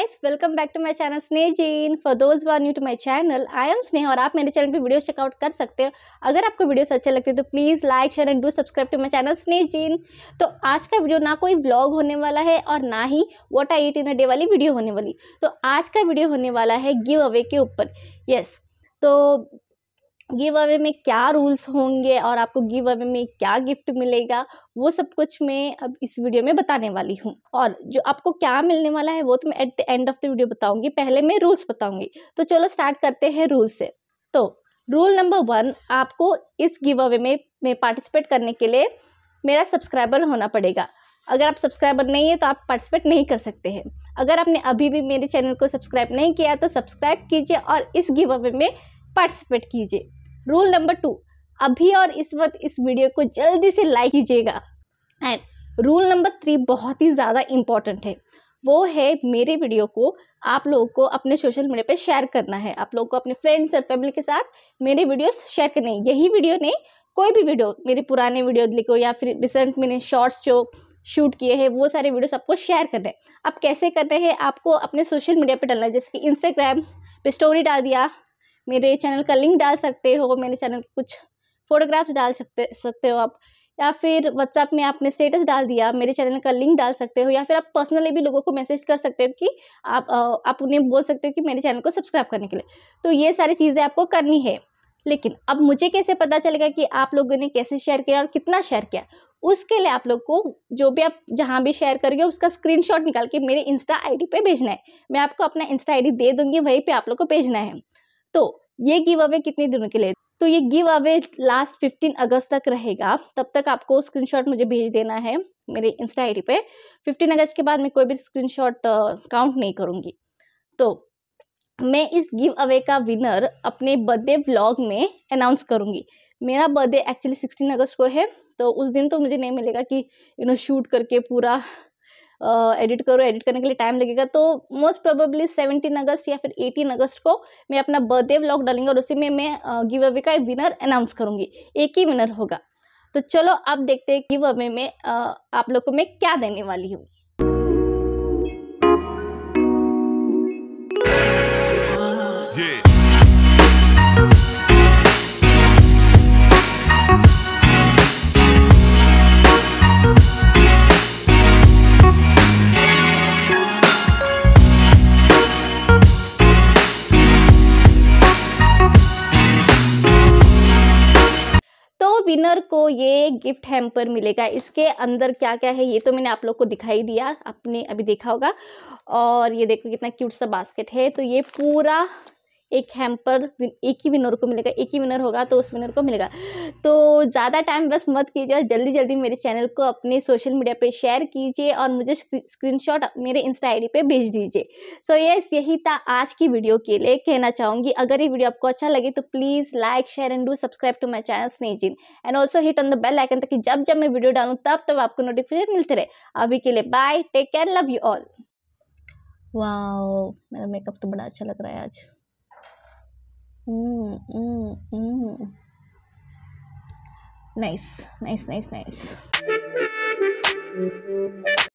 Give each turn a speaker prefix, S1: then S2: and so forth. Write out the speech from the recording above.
S1: Guys welcome back to my channel Sneh Jeen for those were new to my channel I am Sneh और आप मेरे channel पे video checkout कर सकते हो अगर आपको वीडियोस अच्छे लगते हैं तो please like share and do subscribe to my channel Sneh Jeen तो आज का वीडियो ना कोई ब्लॉग होने वाला है और ना ही what I eat in a day वाली वीडियो होने वाली तो आज का वीडियो होने वाला है गिव अवे के ऊपर यस yes, तो गिव अवे में क्या रूल्स होंगे और आपको गिव अवे में क्या गिफ्ट मिलेगा वो सब कुछ मैं अब इस वीडियो में बताने वाली हूँ और जो आपको क्या मिलने वाला है वो तो मैं at the end of the video बताऊँगी पहले मैं रूल्स बताऊँगी तो चलो स्टार्ट करते हैं रूल्स से तो रूल नंबर वन आपको इस गिव अवे में में पार्टिसिपेट करने के लिए मेरा सब्सक्राइबर होना पड़ेगा अगर आप सब्सक्राइबर नहीं है तो आप पार्टिसिपेट नहीं कर सकते हैं अगर आपने अभी भी मेरे चैनल को सब्सक्राइब नहीं किया तो सब्सक्राइब कीजिए और इस गिव अवे में पार्टिसिपेट कीजिए रूल नंबर टू अभी और इस वक्त इस वीडियो को जल्दी से लाइक कीजिएगा एंड रूल नंबर थ्री बहुत ही ज़्यादा इम्पॉर्टेंट है वो है मेरे वीडियो को आप लोगों को अपने सोशल मीडिया पे शेयर करना है आप लोगों को अपने फ्रेंड्स और फैमिली के साथ मेरे वीडियोस शेयर करने हैं यही वीडियो नहीं कोई भी वीडियो मेरे पुराने वीडियो लिखो या फिर रिसेंट मैंने शॉर्ट्स जो शूट किए हैं वो सारे वीडियोस आपको शेयर करने हैं आप कैसे करते हैं आपको अपने सोशल मीडिया पर डालना है जैसे कि इंस्टाग्राम पर स्टोरी डाल दिया मेरे चैनल का लिंक डाल सकते हो मेरे चैनल के कुछ फोटोग्राफ्स डाल सकते सकते हो आप या फिर व्हाट्सएप में आपने स्टेटस डाल दिया मेरे चैनल का लिंक डाल सकते हो या फिर आप पर्सनली भी लोगों को मैसेज कर सकते हो कि आप आप उन्हें बोल सकते हो कि मेरे चैनल को सब्सक्राइब करने के लिए तो ये सारी चीज़ें आपको करनी है लेकिन अब मुझे कैसे पता चलेगा कि आप लोगों ने कैसे शेयर किया और कितना शेयर किया उसके लिए आप लोग को जो भी आप जहाँ भी शेयर करोगे उसका स्क्रीनशॉट निकाल के मेरे इंस्टा आईडी पे भेजना है मैं आपको अपना इंस्टा आईडी दे दूंगी वहीं पे आप लोग को भेजना है तो ये गिव अवे कितने दिनों के लिए तो ये गिव अवे लास्ट 15 अगस्त तक रहेगा तब तक आपको स्क्रीनशॉट मुझे भेज देना है मेरे इंस्टा आईडी पे 15 अगस्त के बाद मैं कोई भी स्क्रीनशॉट काउंट नहीं करूंगी तो मैं इस गिव अवे का विनर अपने बर्थडे ब्लॉग में अनाउंस करूंगी मेरा बर्थडे एक्चुअली 16 अगस्त को है तो उस दिन तो मुझे नहीं मिलेगा कि यू नो शूट करके पूरा एडिट करो एडिट करने के लिए टाइम लगेगा तो मोस्ट प्रोबेबली सेवनटीन अगस्त या फिर एटीन अगस्त को मैं अपना बर्थडे व्लॉग डालूंगा और उसी में मैं गिव अवे का विनर अनाउंस करूंगी एक ही विनर होगा तो चलो आप देखते हैं गिव अवे में आप लोग को मैं क्या देने वाली हूँ ओनर को ये गिफ्ट हैम्पर मिलेगा इसके अंदर क्या क्या है ये तो मैंने आप लोग को दिखाई दिया आपने अभी देखा होगा और ये देखो कितना क्यूट सा बास्केट है तो ये पूरा एक हैम्पर एक ही विनर को मिलेगा एक ही विनर होगा तो उस विनर को मिलेगा तो ज़्यादा टाइम बस मत कीजिए जल्दी जल्दी मेरे चैनल को अपने सोशल मीडिया पे शेयर कीजिए और मुझे स्क्रीनशॉट मेरे इंस्टा आई पे भेज दीजिए सो so, यस यही था आज की वीडियो के लिए कहना चाहूँगी अगर ये वीडियो आपको अच्छा लगे तो please like share and do subscribe to my channel Snehjeen and also hit on the bell icon ताकि जब जब मैं वीडियो डालूँ तब तब आपको नोटिफिकेशन मिलते रहे अभी के लिए bye take care love you all वाह मेरा मेकअप तो बड़ा अच्छा लग रहा है आज Mm, mm, mm. Nice, nice, nice, nice.